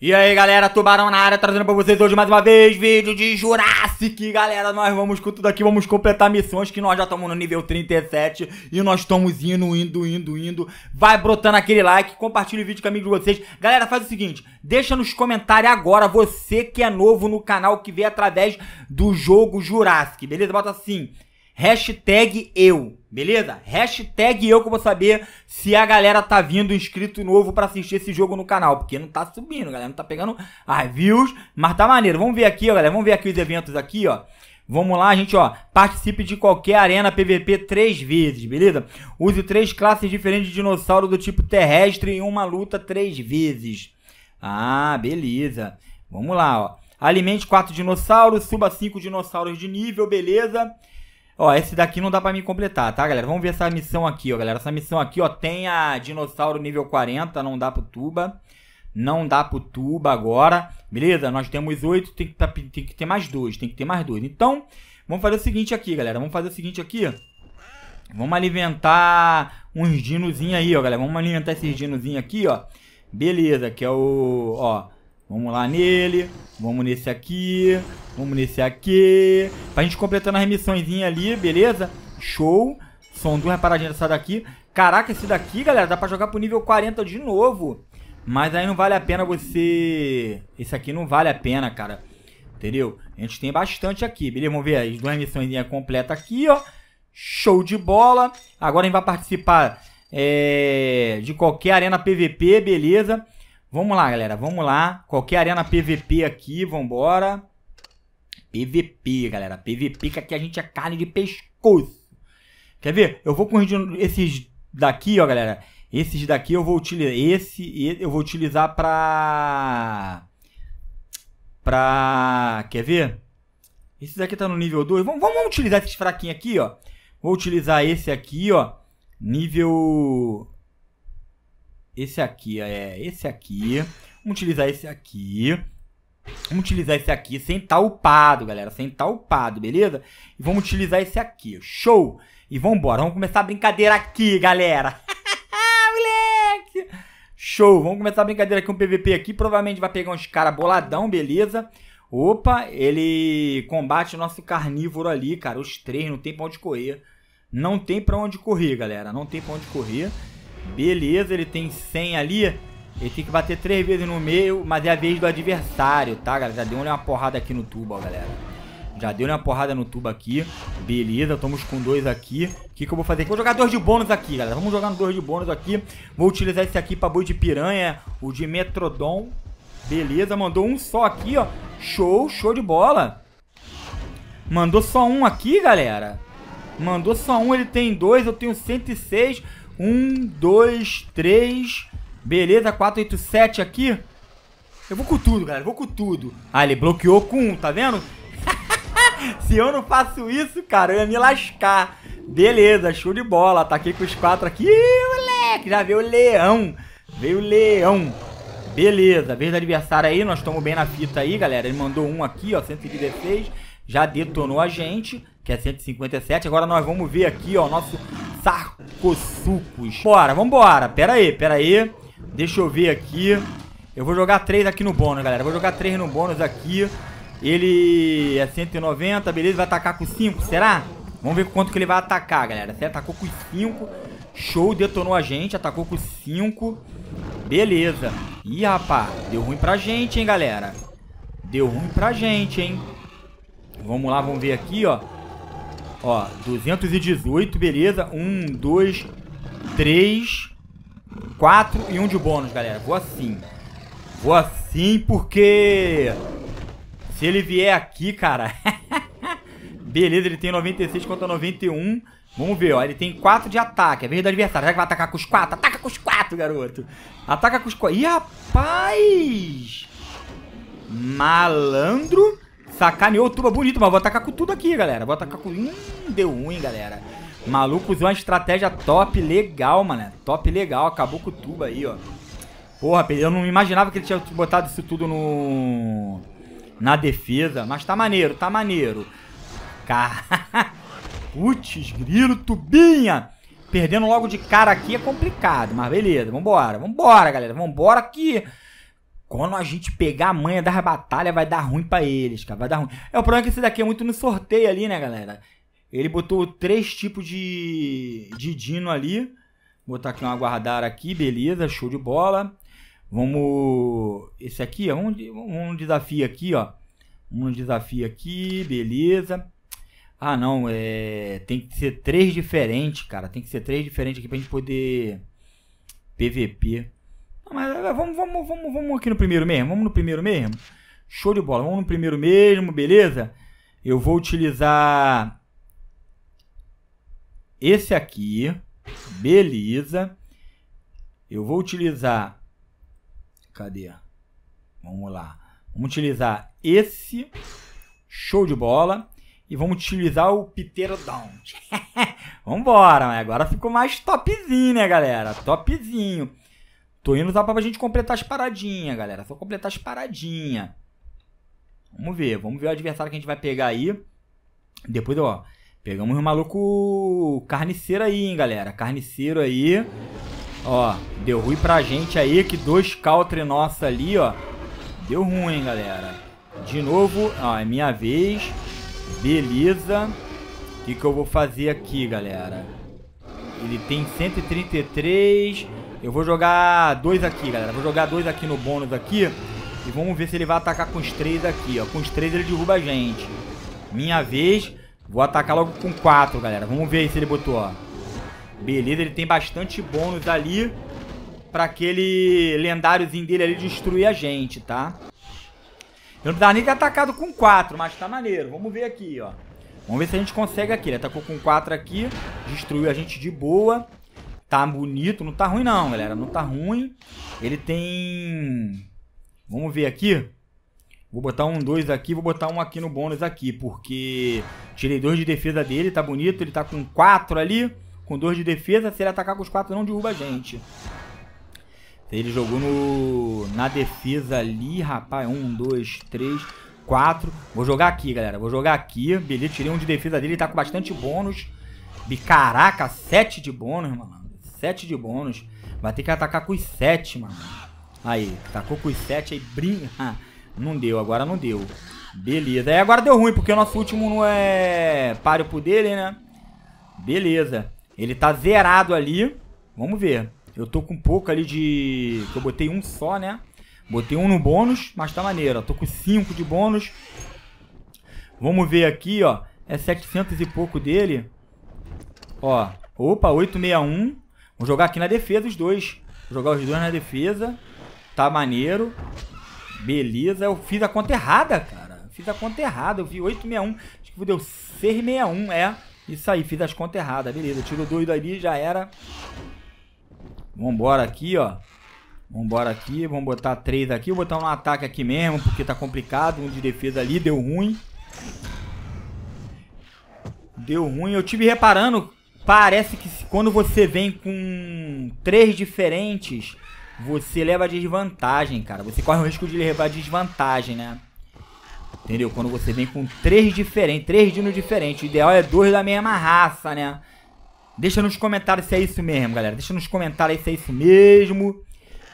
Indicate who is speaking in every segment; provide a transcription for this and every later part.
Speaker 1: E aí galera, Tubarão na área, trazendo pra vocês hoje mais uma vez vídeo de Jurassic Galera, nós vamos com tudo aqui, vamos completar missões que nós já estamos no nível 37 E nós estamos indo, indo, indo, indo Vai brotando aquele like, compartilha o vídeo com amigos de vocês Galera, faz o seguinte, deixa nos comentários agora você que é novo no canal Que vê através do jogo Jurassic, beleza? Bota assim, hashtag eu, beleza? Hashtag eu que eu vou saber se a galera tá vindo inscrito novo para assistir esse jogo no canal, porque não tá subindo, galera, não tá pegando as views, mas tá maneiro. Vamos ver aqui, ó, galera, vamos ver aqui os eventos aqui, ó. Vamos lá, gente, ó. Participe de qualquer arena PVP três vezes, beleza? Use três classes diferentes de dinossauro do tipo terrestre em uma luta três vezes. Ah, beleza. Vamos lá, ó. Alimente quatro dinossauros, suba cinco dinossauros de nível, beleza? Ó, esse daqui não dá pra me completar, tá, galera? Vamos ver essa missão aqui, ó, galera. Essa missão aqui, ó, tem a dinossauro nível 40, não dá pro tuba. Não dá pro tuba agora. Beleza? Nós temos 8, tem que, tá, tem que ter mais dois, tem que ter mais dois. Então, vamos fazer o seguinte aqui, galera. Vamos fazer o seguinte aqui, Vamos alimentar uns dinozinhos aí, ó, galera. Vamos alimentar esses dinozinhos aqui, ó. Beleza, que é o... Ó, Vamos lá nele. Vamos nesse aqui. Vamos nesse aqui. Pra gente completando as missõezinhas ali, beleza? Show. são duas paradinhas dessa daqui. Caraca, esse daqui, galera, dá pra jogar pro nível 40 de novo. Mas aí não vale a pena você... Esse aqui não vale a pena, cara. Entendeu? A gente tem bastante aqui, beleza? Vamos ver as duas missõezinhas completas aqui, ó. Show de bola. Agora a gente vai participar é... de qualquer arena PVP, beleza? Vamos lá, galera. Vamos lá. Qualquer arena PVP aqui, vambora. PVP, galera. PVP que aqui a gente é carne de pescoço. Quer ver? Eu vou corrigindo esses daqui, ó, galera. Esses daqui eu vou utilizar. Esse eu vou utilizar pra. Pra. Quer ver? Esse daqui tá no nível 2. Vamos, vamos, vamos utilizar esses fraquinhos aqui, ó. Vou utilizar esse aqui, ó. Nível esse aqui é esse aqui. Vamos utilizar esse aqui. Vamos utilizar esse aqui sem estar tá upado, galera. Sem estar tá upado, beleza? E vamos utilizar esse aqui. Show! E vambora. Vamos começar a brincadeira aqui, galera. Moleque! Show! Vamos começar a brincadeira aqui. Um PVP aqui. Provavelmente vai pegar uns caras boladão, beleza? Opa, ele combate o nosso carnívoro ali, cara. Os três, não tem pra onde correr. Não tem pra onde correr, galera. Não tem pra onde correr. Beleza, ele tem 100 ali. Ele tem que bater três vezes no meio, mas é a vez do adversário, tá, galera? Já deu uma porrada aqui no tubo, ó, galera. Já deu uma porrada no tubo aqui. Beleza, estamos com dois aqui. O que, que eu vou fazer? Vou jogar dois de bônus aqui, galera. Vamos jogar no dois de bônus aqui. Vou utilizar esse aqui pra boi de piranha, o de Metrodon. Beleza, mandou um só aqui, ó. Show, show de bola. Mandou só um aqui, galera. Mandou só um, ele tem dois, eu tenho 106. Um, dois, três. Beleza, 487 aqui. Eu vou com tudo, galera. Eu vou com tudo. Ah, ele bloqueou com um, tá vendo? Se eu não faço isso, cara, eu ia me lascar. Beleza, show de bola. Ataquei tá com os quatro aqui. Ih, moleque, já veio o leão. Veio o leão. Beleza, vez do adversário aí. Nós estamos bem na fita aí, galera. Ele mandou um aqui, ó, 116. Já detonou a gente que é 157. Agora nós vamos ver aqui, ó, nosso sarcosucos. Bora, vambora. Pera aí, pera aí. Deixa eu ver aqui. Eu vou jogar 3 aqui no bônus, galera. vou jogar 3 no bônus aqui. Ele é 190, beleza. Vai atacar com 5, será? Vamos ver quanto que ele vai atacar, galera. Você atacou com 5. Show, detonou a gente. Atacou com 5. Beleza. Ih, rapaz. Deu ruim pra gente, hein, galera. Deu ruim pra gente, hein. Vamos lá, vamos ver aqui, ó. Ó, 218, beleza. Um, dois, três, quatro e um de bônus, galera. Vou assim. Vou assim porque... Se ele vier aqui, cara... beleza, ele tem 96 contra 91. Vamos ver, ó. Ele tem 4 de ataque. É vez do adversário. Será que vai atacar com os 4? Ataca com os 4, garoto. Ataca com os 4. Ih, rapaz! Malandro. Sacaneou o tuba bonito, mas vou atacar com tudo aqui, galera. Vou atacar com... Hum, deu ruim, galera. Maluco usou uma estratégia top, legal, mano. Top legal, acabou com o tuba aí, ó. Porra, eu não imaginava que ele tinha botado isso tudo no... Na defesa, mas tá maneiro, tá maneiro. Cara... Putz, grilo, tubinha. Perdendo logo de cara aqui é complicado, mas beleza. Vambora, vambora, galera. Vambora aqui. Quando a gente pegar a manha das batalhas, vai dar ruim para eles, cara. Vai dar ruim. É o problema é que esse daqui é muito no sorteio ali, né, galera? Ele botou três tipos de, de dino ali. Vou botar aqui um aguardar aqui, beleza, show de bola. Vamos. Esse aqui é um, um desafio aqui, ó. Um desafio aqui, beleza. Ah, não, é. Tem que ser três diferentes, cara. Tem que ser três diferentes aqui pra gente poder. PVP. Mas é, vamos, vamos, vamos, vamos aqui no primeiro mesmo, vamos no primeiro mesmo. Show de bola, vamos no primeiro mesmo, beleza? Eu vou utilizar esse aqui, beleza. Eu vou utilizar, cadê? Vamos lá. Vamos utilizar esse, show de bola. E vamos utilizar o Pterodont. Vambora, agora ficou mais topzinho, né, galera? Topzinho. Tô indo tá pra gente completar as paradinhas, galera. Só completar as paradinhas. Vamos ver, vamos ver o adversário que a gente vai pegar aí. Depois, ó, pegamos um maluco carniceiro aí, hein, galera. Carniceiro aí. Ó, deu ruim pra gente aí, que dois country nossa ali, ó. Deu ruim, hein, galera. De novo, ó, é minha vez. Beleza. O que, que eu vou fazer aqui, galera? Ele tem 133... Eu vou jogar dois aqui, galera. Vou jogar dois aqui no bônus aqui. E vamos ver se ele vai atacar com os três aqui, ó. Com os três ele derruba a gente. Minha vez. Vou atacar logo com quatro, galera. Vamos ver aí se ele botou, ó. Beleza, ele tem bastante bônus ali. Pra aquele lendáriozinho dele ali destruir a gente, tá? Eu não dá nem ter atacado com quatro, mas tá maneiro. Vamos ver aqui, ó. Vamos ver se a gente consegue aqui. Ele atacou com quatro aqui. Destruiu a gente de boa. Tá bonito, não tá ruim não, galera. Não tá ruim. Ele tem... Vamos ver aqui. Vou botar um dois aqui, vou botar um aqui no bônus aqui, porque tirei dois de defesa dele, tá bonito. Ele tá com quatro ali, com dois de defesa. Se ele atacar com os quatro não derruba a gente. Ele jogou no, na defesa ali, rapaz. um dois três quatro Vou jogar aqui, galera. Vou jogar aqui. Beleza, tirei um de defesa dele, ele tá com bastante bônus. Caraca, sete de bônus, mano. 7 de bônus. Vai ter que atacar com os 7, mano. Aí, atacou com os 7, aí brinca. Ah, não deu, agora não deu. Beleza. Aí agora deu ruim, porque o nosso último não é páreo pro dele, né? Beleza. Ele tá zerado ali. Vamos ver. Eu tô com pouco ali de... Eu botei um só, né? Botei um no bônus, mas tá maneiro. Ó. Tô com 5 de bônus. Vamos ver aqui, ó. É 700 e pouco dele. Ó. Opa, 861. Vamos jogar aqui na defesa os dois. Vou jogar os dois na defesa. Tá maneiro. Beleza. Eu fiz a conta errada, cara. Fiz a conta errada. Eu vi 861. Acho que deu 661. É. Isso aí. Fiz as contas erradas. Beleza. Tiro doido ali. Já era. Vambora aqui, ó. Vambora aqui. Vamos botar três aqui. Vou botar um ataque aqui mesmo. Porque tá complicado. Um de defesa ali. Deu ruim. Deu ruim. Eu tive reparando parece que quando você vem com três diferentes, você leva desvantagem, cara. Você corre o risco de levar desvantagem, né? Entendeu? Quando você vem com três diferentes, três dinos diferentes. O ideal é dois da mesma raça, né? Deixa nos comentários se é isso mesmo, galera. Deixa nos comentários se é isso mesmo.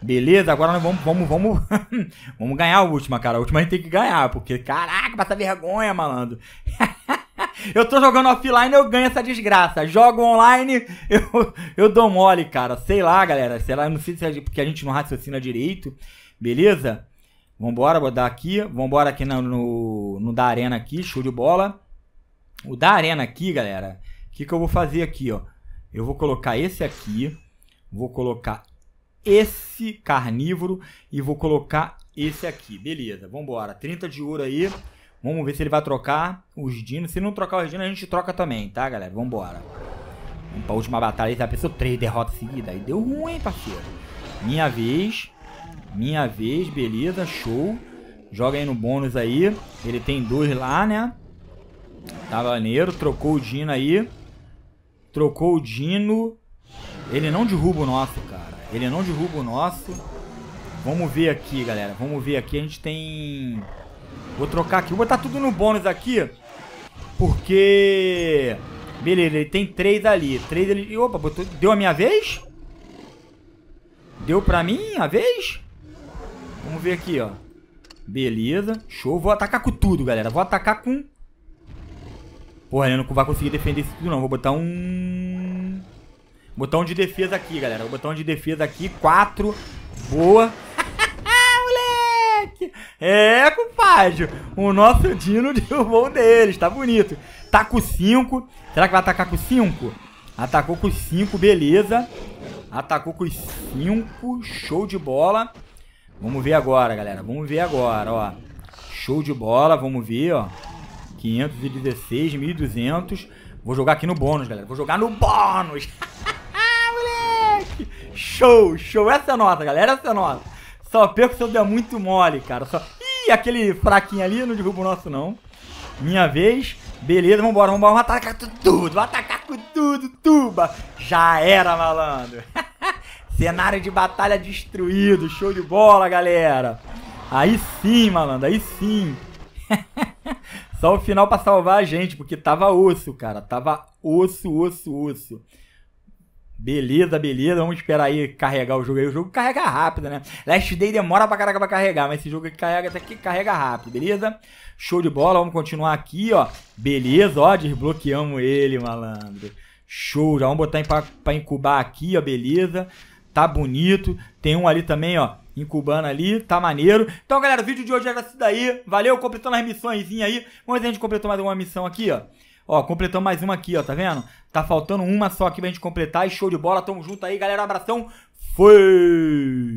Speaker 1: Beleza? Agora nós vamos, vamos, vamos, vamos ganhar a última, cara. A última a gente tem que ganhar, porque caraca, passa vergonha, malandro. Eu tô jogando offline, eu ganho essa desgraça. Jogo online, eu, eu dou mole, cara. Sei lá, galera. Sei lá, não sei se é porque a gente não raciocina direito. Beleza? Vambora, vou dar aqui. Vambora aqui no, no, no da arena aqui, show de bola. O da arena aqui, galera. O que, que eu vou fazer aqui, ó? Eu vou colocar esse aqui. Vou colocar esse carnívoro e vou colocar esse aqui. Beleza, vambora. 30 de ouro aí. Vamos ver se ele vai trocar os dinos. Se não trocar os dinos, a gente troca também, tá, galera? Vambora. Vamos pra última batalha. Já tá? pensou três derrotas seguidas? Aí deu ruim, parceiro. Minha vez. Minha vez, beleza, show. Joga aí no bônus aí. Ele tem dois lá, né? Tá maneiro, trocou o Dino aí. Trocou o Dino. Ele não derruba o nosso, cara. Ele não derruba o nosso. Vamos ver aqui, galera. Vamos ver aqui. A gente tem... Vou trocar aqui. Vou botar tudo no bônus aqui. Porque... Beleza, ele tem três ali. Três ali... Opa, botou... deu a minha vez? Deu pra mim a vez? Vamos ver aqui, ó. Beleza. Show. Vou atacar com tudo, galera. Vou atacar com... Porra, ele não vai conseguir defender isso tudo, não. Vou botar um... Botão de defesa aqui, galera. Botão de defesa aqui. Quatro. Boa. É, compadre. O nosso Dino derrubou um deles. Tá bonito. Tá com 5. Será que vai atacar com 5? Atacou com 5, beleza. Atacou com 5. Show de bola. Vamos ver agora, galera. Vamos ver agora, ó. Show de bola. Vamos ver, ó. 516, 1200. Vou jogar aqui no bônus, galera. Vou jogar no bônus. Ah, moleque! Show, show. Essa é a nota, galera. Essa é a nota. Só perco se eu der muito mole, cara. Só... Ih, aquele fraquinho ali não derruba o nosso, não. Minha vez. Beleza, vambora, vambora. Vamos atacar com tudo. Vamos atacar com tudo, tuba. Já era, malandro. Cenário de batalha destruído. Show de bola, galera. Aí sim, malandro. Aí sim. Só o final pra salvar a gente, porque tava osso, cara. Tava osso, osso, osso. Beleza, beleza, vamos esperar aí carregar o jogo aí. O jogo carrega rápido, né? Last Day demora pra caraca pra carregar, mas esse jogo aqui carrega até que carrega rápido, beleza? Show de bola, vamos continuar aqui, ó. Beleza, ó, desbloqueamos ele, malandro. Show, já vamos botar em, pra, pra incubar aqui, ó, beleza. Tá bonito. Tem um ali também, ó, incubando ali, tá maneiro. Então, galera, o vídeo de hoje era é isso daí. Valeu, completando as missões aí. Vamos ver se a gente completou mais uma missão aqui, ó. Ó, completamos mais uma aqui, ó, tá vendo? Tá faltando uma só aqui pra gente completar e show de bola. Tamo junto aí, galera. Abração. Fui!